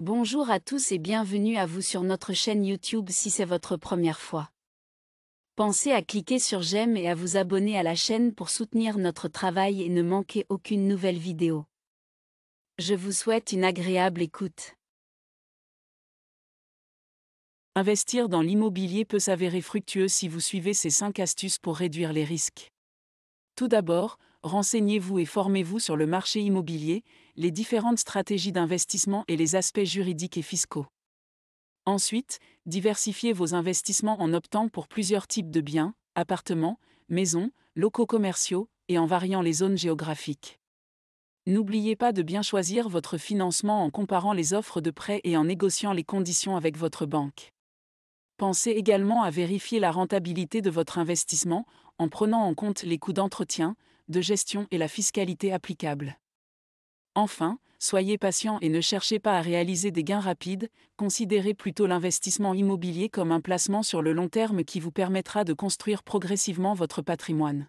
Bonjour à tous et bienvenue à vous sur notre chaîne YouTube si c'est votre première fois. Pensez à cliquer sur j'aime et à vous abonner à la chaîne pour soutenir notre travail et ne manquer aucune nouvelle vidéo. Je vous souhaite une agréable écoute. Investir dans l'immobilier peut s'avérer fructueux si vous suivez ces 5 astuces pour réduire les risques. Tout d'abord, renseignez-vous et formez-vous sur le marché immobilier, les différentes stratégies d'investissement et les aspects juridiques et fiscaux. Ensuite, diversifiez vos investissements en optant pour plusieurs types de biens, appartements, maisons, locaux commerciaux, et en variant les zones géographiques. N'oubliez pas de bien choisir votre financement en comparant les offres de prêt et en négociant les conditions avec votre banque. Pensez également à vérifier la rentabilité de votre investissement en prenant en compte les coûts d'entretien, de gestion et la fiscalité applicable. Enfin, soyez patient et ne cherchez pas à réaliser des gains rapides, considérez plutôt l'investissement immobilier comme un placement sur le long terme qui vous permettra de construire progressivement votre patrimoine.